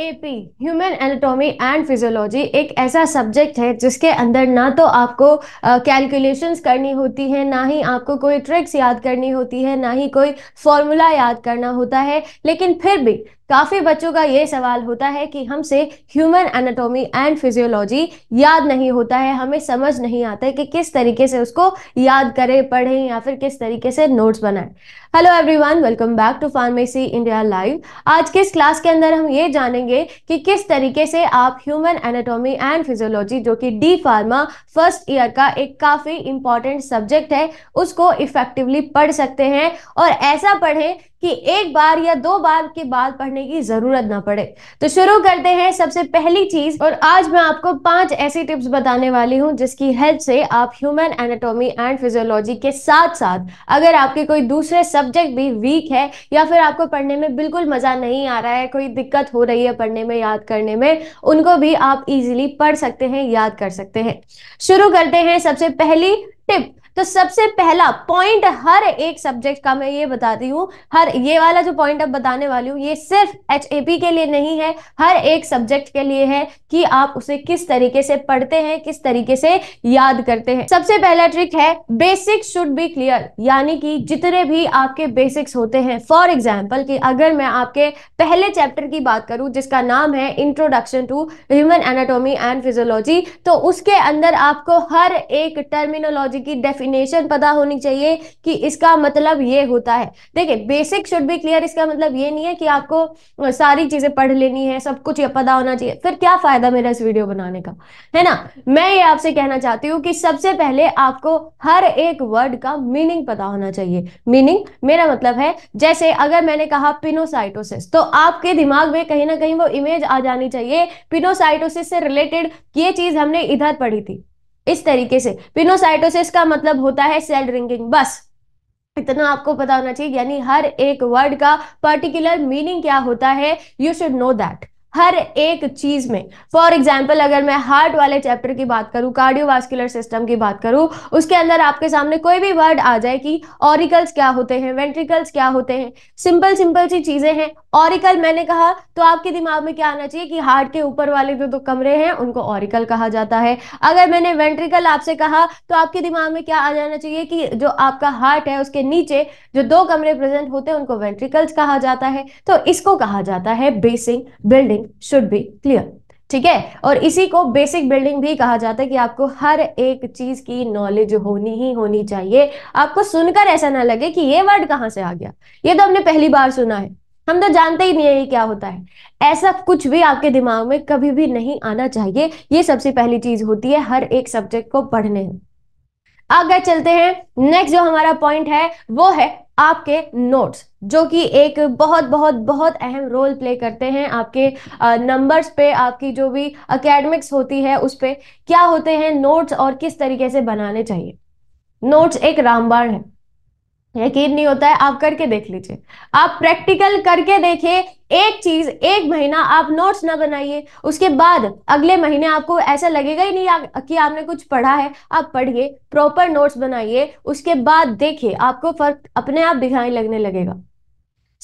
AP human anatomy and physiology एक ऐसा subject है जिसके अंदर ना तो आपको कैलकुलेशंस uh, करनी होती है ना ही आपको कोई ट्रिक्स याद करनी होती है ना ही कोई फॉर्मूला याद करना होता है लेकिन फिर भी काफी बच्चों का ये सवाल होता है कि हमसे ह्यूमन एनाटॉमी एंड फिजियोलॉजी याद नहीं होता है हमें समझ नहीं आता है कि किस तरीके से उसको याद करें पढ़ें या फिर किस तरीके से नोट्स बनाएं hello everyone welcome back to pharmacy India live आज के इस क्लास के अंदर हम ये जानेंगे कि किस तरीके से आप ह्यूमन एनाटॉमी एंड फिजियोलॉजी जो कि डी फार्मा फर्स्ट ईयर का एक काफी इंपॉर्टेंट सब्जेक्ट है उसको इफेक्टिवली पढ़ सकते हैं और ऐसा पढ़ें कि एक बार या दो बार के बाद पढ़ने की जरूरत ना पड़े तो शुरू करते हैं सबसे पहली चीज और आज मैं आपको पांच ऐसी टिप्स बताने वाली हूं जिसकी हेल्प से आप ह्यूमन एनाटॉमी एंड फिजियोलॉजी के साथ साथ अगर आपके कोई दूसरे सब्जेक्ट भी वीक है या फिर आपको पढ़ने में बिल्कुल मजा नहीं आ रहा है कोई दिक्कत हो रही है पढ़ने में याद करने में उनको भी आप इजिली पढ़ सकते हैं याद कर सकते हैं शुरू करते हैं सबसे पहली टिप तो सबसे पहला पॉइंट हर एक सब्जेक्ट का मैं ये बताती हूँ हर ये वाला जो पॉइंट अब बताने वाली हूँ ये सिर्फ एच के लिए नहीं है हर एक सब्जेक्ट के लिए है कि आप उसे किस तरीके से पढ़ते हैं किस तरीके से याद करते हैं सबसे पहला ट्रिक है बेसिक शुड बी क्लियर यानी कि जितने भी आपके बेसिक्स होते हैं फॉर एग्जाम्पल कि अगर मैं आपके पहले चैप्टर की बात करूं जिसका नाम है introduction to human anatomy and physiology तो उसके अंदर आपको हर एक टर्मिनोलॉजी की डेफिनेशन डेफिनेशन पता होनी चाहिए कि इसका मतलब ये होता है देखिए बेसिक शुड बी क्लियर इसका मतलब ये नहीं है कि आपको सारी चीजें पढ़ लेनी है सब कुछ ये पता होना चाहिए फिर क्या फायदा मेरा इस वीडियो बनाने का है ना मैं ये आपसे कहना चाहती हूँ कि सबसे पहले आपको हर एक वर्ड का मीनिंग पता होना चाहिए मीनिंग मेरा मतलब है जैसे अगर मैंने कहा पिनोसाइटोसिस तो आपके दिमाग में कहीं ना कहीं वो इमेज आ जानी चाहिए पिनोसाइटोसिस से रिलेटेड ये चीज हमने इधर पढ़ी थी इस तरीके से पिनोसाइटोसिस का मतलब होता है सेल रिंगिंग बस इतना आपको पता होना चाहिए यानी हर एक वर्ड का पर्टिकुलर मीनिंग क्या होता है यू शुड नो दैट हर एक चीज में फॉर एग्जाम्पल अगर मैं हार्ट वाले चैप्टर की बात करूं कार्डियोवास्कुलर सिस्टम की बात करूं उसके अंदर आपके सामने कोई भी वर्ड आ जाए कि ऑरिकल्स क्या होते हैं वेंट्रिकल्स क्या होते हैं सिंपल सिंपल सी चीजें हैं ऑरिकल मैंने कहा तो आपके दिमाग में क्या आना चाहिए कि हार्ट के ऊपर वाले जो दो कमरे हैं उनको ऑरिकल कहा जाता है अगर मैंने वेंट्रिकल आपसे कहा तो आपके दिमाग में क्या आ जाना चाहिए कि जो आपका हार्ट है उसके नीचे जो दो कमरे प्रेजेंट होते हैं उनको वेंट्रिकल्स कहा जाता है तो इसको कहा जाता है basic building building should be clear ठीक है और इसी को बेसिक बिल्डिंग भी कहा जाता है कि आपको हर एक चीज की नॉलेज होनी ही होनी चाहिए आपको सुनकर ऐसा ना लगे कि ये वर्ड कहाँ से आ गया ये तो हमने पहली बार सुना है हम तो जानते ही नहीं है ये क्या होता है ऐसा कुछ भी आपके दिमाग में कभी भी नहीं आना चाहिए ये सबसे पहली चीज होती है हर एक सब्जेक्ट को पढ़ने आगे चलते हैं नेक्स्ट जो हमारा पॉइंट है वो है आपके नोट्स जो कि एक बहुत बहुत बहुत अहम रोल प्ले करते हैं आपके नंबर्स पे आपकी जो भी अकेडमिक्स होती है उस पर क्या होते हैं नोट्स और किस तरीके से बनाने चाहिए नोट्स एक रामबाण है यकीन नहीं होता है आप करके देख लीजिए आप प्रैक्टिकल करके देखिए एक चीज एक महीना आप नोट्स ना बनाइए उसके बाद अगले महीने आपको ऐसा लगेगा ही नहीं आ, कि आपने कुछ पढ़ा है आप पढ़िए प्रॉपर नोट्स बनाइए उसके बाद देखिए आपको फर्क अपने आप दिखाई लगने लगेगा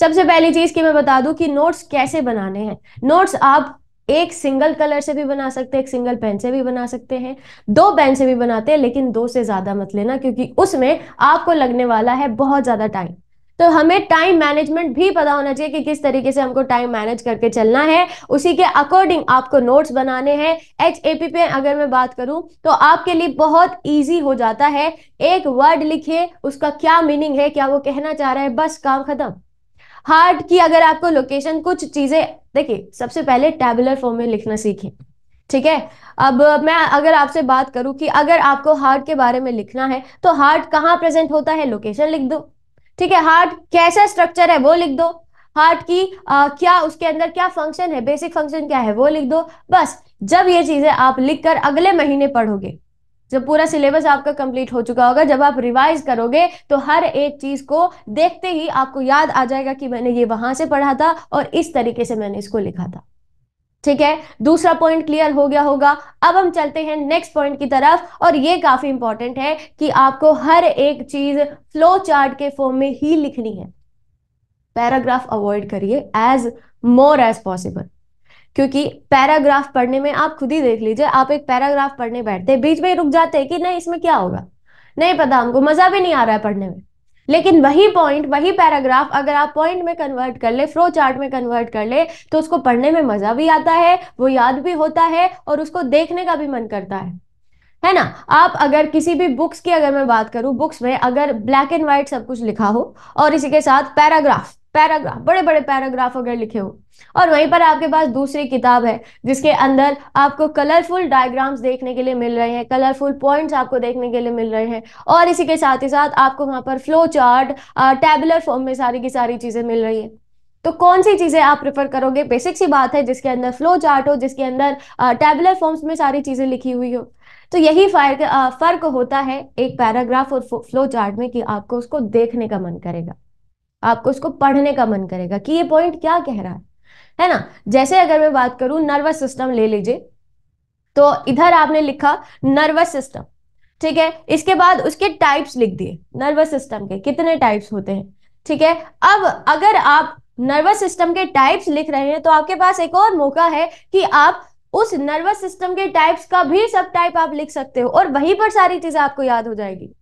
सबसे पहली चीज की मैं बता दूं कि नोट्स कैसे बनाने हैं नोट्स आप एक सिंगल कलर से भी बना सकते हैं एक सिंगल पेन से भी बना सकते हैं दो पेन से भी बनाते हैं लेकिन दो से ज्यादा मत लेना क्योंकि उसमें आपको लगने वाला है बहुत ज्यादा टाइम तो हमें टाइम मैनेजमेंट भी पता होना चाहिए कि किस तरीके से हमको टाइम मैनेज करके चलना है उसी के अकॉर्डिंग आपको नोट्स बनाने हैं एच ए पी पे अगर मैं बात करूं तो आपके लिए बहुत इजी हो जाता है एक वर्ड लिखिए उसका क्या मीनिंग है क्या वो कहना चाह रहा है बस काम खत्म हार्ट की अगर आपको लोकेशन कुछ चीजें देखिए सबसे पहले टेबुलर फॉर्म में लिखना सीखें ठीक है अब मैं अगर आपसे बात करूं कि अगर आपको हार्ट के बारे में लिखना है तो हार्ट कहाँ प्रेजेंट होता है लोकेशन लिख दो ठीक है हार्ट कैसा स्ट्रक्चर है वो लिख दो हार्ट की आ, क्या उसके अंदर क्या फंक्शन है बेसिक फंक्शन क्या है वो लिख दो बस जब ये चीजें आप लिखकर अगले महीने पढ़ोगे जब पूरा सिलेबस आपका कंप्लीट हो चुका होगा जब आप रिवाइज करोगे तो हर एक चीज को देखते ही आपको याद आ जाएगा कि मैंने ये वहां से पढ़ा था और इस तरीके से मैंने इसको लिखा था ठीक है दूसरा पॉइंट क्लियर हो गया होगा अब हम चलते हैं नेक्स्ट पॉइंट की तरफ और ये काफी इंपॉर्टेंट है कि आपको हर एक चीज फ्लो चार्ट के फॉर्म में ही लिखनी है पैराग्राफ अवॉइड करिए एज मोर एज पॉसिबल क्योंकि पैराग्राफ पढ़ने में आप खुद ही देख लीजिए आप एक पैराग्राफ पढ़ने बैठते बीच में रुक जाते हैं कि नहीं इसमें क्या होगा नहीं पता हमको मजा भी नहीं आ रहा है पढ़ने में लेकिन वही पॉइंट वही पैराग्राफ अगर आप पॉइंट में कन्वर्ट कर ले फ्लो चार्ट में कन्वर्ट कर ले तो उसको पढ़ने में मजा भी आता है वो याद भी होता है और उसको देखने का भी मन करता है है ना आप अगर किसी भी बुक्स की अगर मैं बात करूं बुक्स में अगर ब्लैक एंड व्हाइट सब कुछ लिखा हो और इसी के साथ पैराग्राफ पैराग्राफ बड़े बड़े पैराग्राफ अगर लिखे हो और वहीं पर आपके पास दूसरी किताब है जिसके अंदर आपको कलरफुल डायग्राम्स देखने के लिए मिल रहे हैं कलरफुल पॉइंट्स आपको देखने के लिए मिल रहे हैं और इसी के साथ ही साथ आपको वहां पर फ्लो चार्ट टेबुलर फॉर्म में सारी की सारी चीजें मिल रही है तो कौन सी चीजें आप प्रेफर करोगे बेसिक सी बात है जिसके अंदर फ्लो चार्ट हो जिसके अंदर टेबुलर फॉर्म्स में सारी चीजें लिखी हुई हो तो यही फर्क फर्क होता है एक पैराग्राफ और फ्लो चार्ट में कि आपको उसको देखने का मन करेगा आपको इसको पढ़ने का मन करेगा कि ये पॉइंट क्या कह रहा है है ना जैसे अगर मैं बात करूं नर्वस सिस्टम ले लीजिए तो इधर आपने लिखा नर्वस सिस्टम ठीक है इसके बाद उसके टाइप्स लिख दिए नर्वस सिस्टम के कितने टाइप्स होते हैं ठीक है अब अगर आप नर्वस सिस्टम के टाइप्स लिख रहे हैं तो आपके पास एक और मौका है कि आप उस नर्वस सिस्टम के टाइप्स का भी सब टाइप आप लिख सकते हो और वहीं पर सारी चीजें आपको याद हो जाएगी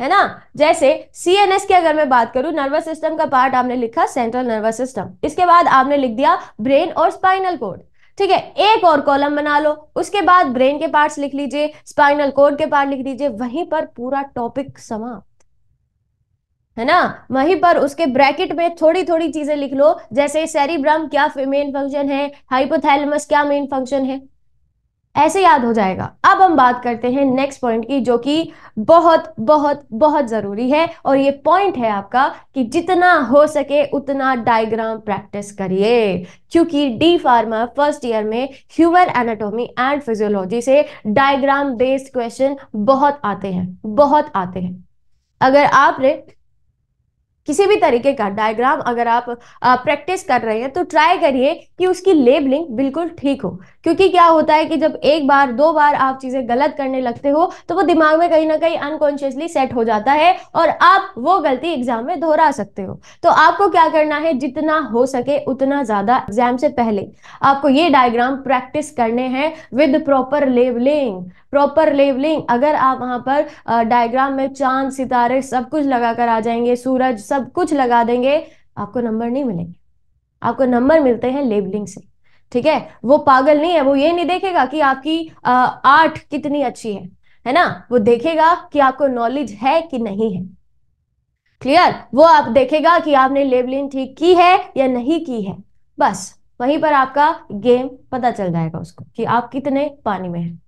है ना जैसे सीएनएस की अगर मैं बात करूं नर्वस सिस्टम का पार्ट आपने लिखा सेंट्रल नर्वस सिस्टम इसके बाद आपने लिख दिया ब्रेन और स्पाइनल कोड ठीक है एक और कॉलम बना लो उसके बाद ब्रेन के पार्ट्स लिख लीजिए स्पाइनल कोड के पार्ट लिख दीजिए वहीं पर पूरा टॉपिक समाप्त है ना वहीं पर उसके ब्रैकेट में थोड़ी थोड़ी चीजें लिख लो जैसे सेरिब्रम क्या मेन फंक्शन है हाइपोथैलेमस क्या मेन फंक्शन है ऐसे याद हो जाएगा अब हम बात करते हैं नेक्स्ट पॉइंट की जो कि बहुत बहुत बहुत ज़रूरी है और ये पॉइंट है आपका कि जितना हो सके उतना डायग्राम प्रैक्टिस करिए क्योंकि डी फार्मा फर्स्ट ईयर में ह्यूमन एनाटॉमी एंड फिजियोलॉजी से डायग्राम बेस्ड क्वेश्चन बहुत आते हैं बहुत आते हैं अगर आपने किसी भी तरीके का डायग्राम अगर आप प्रैक्टिस कर रहे हैं तो ट्राई करिए कि उसकी लेबलिंग बिल्कुल ठीक हो क्योंकि क्या होता है कि जब एक बार दो बार आप चीज़ें गलत करने लगते हो तो वो दिमाग में कहीं ना कहीं अनकॉन्शियसली सेट हो जाता है और आप वो गलती एग्जाम में दोहरा सकते हो तो आपको क्या करना है जितना हो सके उतना ज़्यादा एग्जाम से पहले आपको ये डायग्राम प्रैक्टिस करने हैं with proper labelling proper labelling अगर आप वहां पर डायग्राम में चांद सितारे सब कुछ लगा कर आ जाएंगे सूरज सब कुछ लगा देंगे आपको नंबर नहीं मिलेंगे आपको नंबर मिलते हैं लेबलिंग से ठीक है वो पागल नहीं है वो ये नहीं देखेगा कि आपकी आर्ट कितनी अच्छी है है ना वो देखेगा कि आपको नॉलेज है कि नहीं है क्लियर वो आप देखेगा कि आपने लेबलिंग ठीक की है या नहीं की है बस वहीं पर आपका गेम पता चल जाएगा उसको कि आप कितने पानी में हैं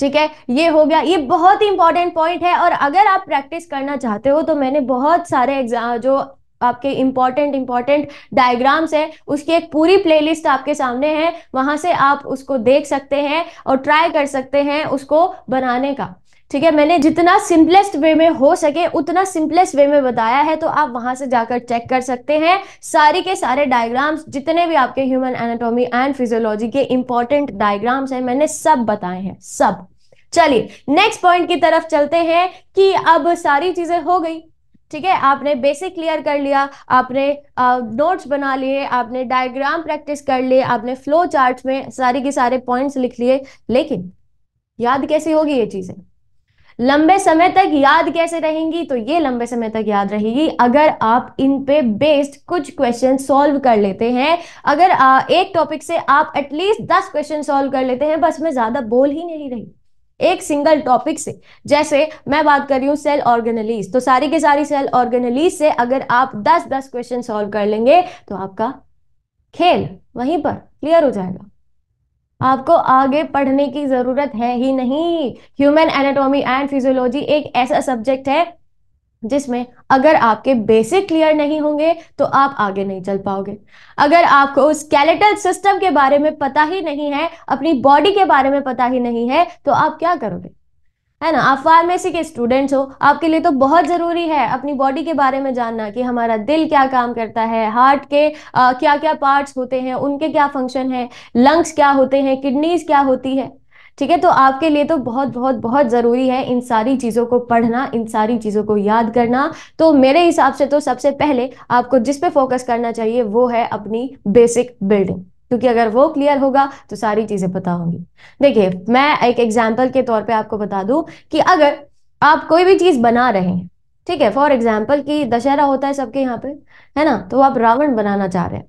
ठीक है ये हो गया ये बहुत ही इंपॉर्टेंट पॉइंट है और अगर आप प्रैक्टिस करना चाहते हो तो मैंने बहुत सारे एग्जाम जो आपके इम्पॉर्टेंट इम्पॉर्टेंट डायग्राम्स है उसकी एक पूरी प्लेलिस्ट आपके सामने है वहां से आप उसको देख सकते हैं और ट्राई कर सकते हैं उसको बनाने का ठीक है मैंने जितना सिंपलेस्ट वे में हो सके उतना सिंपलेस्ट वे में बताया है तो आप वहां से जाकर चेक कर सकते हैं सारे के सारे डायग्राम्स जितने भी आपके ह्यूमन एनाटॉमी एंड फिजियोलॉजी के इंपॉर्टेंट डायग्राम्स हैं मैंने सब बताए हैं सब चलिए नेक्स्ट पॉइंट की तरफ चलते हैं कि अब सारी चीजें हो गई ठीक है आपने बेसिक क्लियर कर लिया आपने नोट्स बना लिए आपने डायग्राम प्रैक्टिस कर लिए आपने फ्लो चार्ट में सारी के सारे पॉइंट्स लिख लिए लेकिन याद कैसे होगी ये चीजें लंबे समय तक याद कैसे रहेंगी तो ये लंबे समय तक याद रहेगी अगर आप इन पे बेस्ड कुछ क्वेश्चन सॉल्व कर लेते हैं अगर आ, एक टॉपिक से आप एटलीस्ट दस क्वेश्चन सॉल्व कर लेते हैं बस मैं ज्यादा बोल ही नहीं रही एक सिंगल टॉपिक से जैसे मैं बात कर रही हूँ सेल ऑर्गेनलीज तो सारी के सारी सेल ऑर्गेनलीज से अगर आप दस दस क्वेश्चन सॉल्व कर लेंगे तो आपका खेल वहीं पर क्लियर हो जाएगा आपको आगे पढ़ने की जरूरत है ही नहीं ह्यूमन एनाटॉमी एंड फिजियोलॉजी एक ऐसा सब्जेक्ट है जिसमें अगर आपके बेसिक क्लियर नहीं होंगे तो आप आगे नहीं चल पाओगे अगर आपको उस स्केलेटल सिस्टम के बारे में पता ही नहीं है अपनी बॉडी के बारे में पता ही नहीं है तो आप क्या करोगे है ना आप फार्मेसी के स्टूडेंट्स हो आपके लिए तो बहुत ज़रूरी है अपनी बॉडी के बारे में जानना कि हमारा दिल क्या काम करता है हार्ट के आ, क्या क्या पार्ट्स होते हैं उनके क्या फंक्शन है लंग्स क्या होते हैं किडनीज क्या होती है ठीक है तो आपके लिए तो बहुत बहुत बहुत ज़रूरी है इन सारी चीज़ों को पढ़ना इन सारी चीज़ों को याद करना तो मेरे हिसाब से तो सबसे पहले आपको जिस पे फोकस करना चाहिए वो है अपनी बेसिक बिल्डिंग क्योंकि अगर वो क्लियर होगा तो सारी चीजें पता होंगी देखिए मैं एक एग्जाम्पल के तौर पे आपको बता दू कि अगर आप कोई भी चीज बना रहे हैं ठीक है फॉर एग्जाम्पल कि दशहरा होता है सबके यहाँ पे है ना तो आप रावण बनाना चाह रहे हैं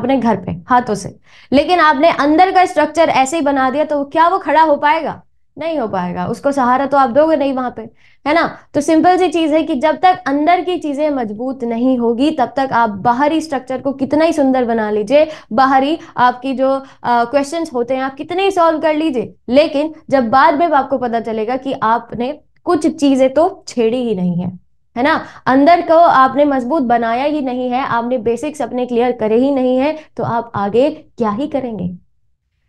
अपने घर पे हाथों से लेकिन आपने अंदर का स्ट्रक्चर ऐसे ही बना दिया तो क्या वो खड़ा हो पाएगा नहीं हो पाएगा उसको सहारा तो आप दोगे नहीं वहां पे है ना तो सिंपल सी चीज है कि जब तक अंदर की चीजें मजबूत नहीं होगी तब तक आप बाहरी स्ट्रक्चर को कितना ही सुंदर बना लीजिए बाहरी आपकी जो क्वेश्चंस होते हैं आप कितने ही सॉल्व कर लीजिए लेकिन जब बाद में आपको पता चलेगा कि आपने कुछ चीजें तो छेड़ी ही नहीं है है ना अंदर को आपने मजबूत बनाया ही नहीं है आपने बेसिक्स अपने क्लियर करे ही नहीं है तो आप आगे क्या ही करेंगे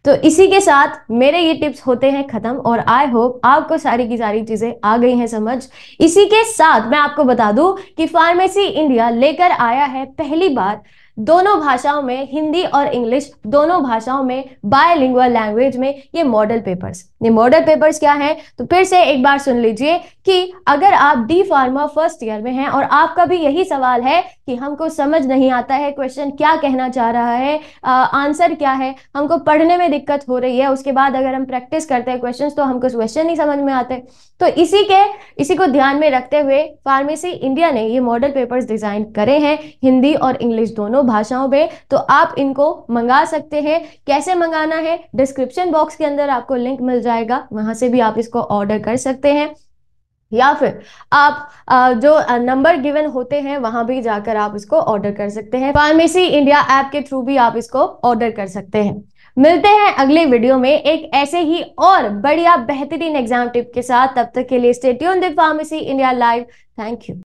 तो इसी के साथ मेरे ये टिप्स होते हैं खत्म और आई होप आपको सारी की सारी चीजें आ गई हैं समझ इसी के साथ मैं आपको बता दूं कि फार्मेसी इंडिया लेकर आया है पहली बार दोनों भाषाओं में हिंदी और इंग्लिश दोनों भाषाओं में बायोलिंग्वल लैंग्वेज में ये मॉडल पेपर्स ये मॉडल पेपर्स क्या हैं तो फिर से एक बार सुन लीजिए कि अगर आप डी फार्मा फर्स्ट ईयर में हैं और आपका भी यही सवाल है कि हमको समझ नहीं आता है क्वेश्चन क्या कहना चाह रहा है आंसर क्या है हमको पढ़ने में दिक्कत हो रही है उसके बाद अगर हम प्रैक्टिस करते हैं क्वेश्चन तो हमको क्वेश्चन नहीं समझ में आते तो इसी के इसी को ध्यान में रखते हुए फार्मेसी इंडिया ने ये मॉडल पेपर्स डिजाइन करे हैं हिंदी और इंग्लिश दोनों भाषाओं में तो आप इनको मंगा सकते हैं कैसे मंगाना है डिस्क्रिप्शन बॉक्स के अंदर आपको लिंक मिल जाए जाएगा वहां से भी आप इसको ऑर्डर कर सकते हैं या फिर आप जो नंबर गिवन होते हैं वहां भी जाकर आप इसको ऑर्डर कर सकते हैं फार्मेसी इंडिया ऐप के थ्रू भी आप इसको ऑर्डर कर सकते हैं मिलते हैं अगले वीडियो में एक ऐसे ही और बढ़िया बेहतरीन एग्जाम टिप के साथ तब तक के लिए stay tuned tune pharmacy India live thank you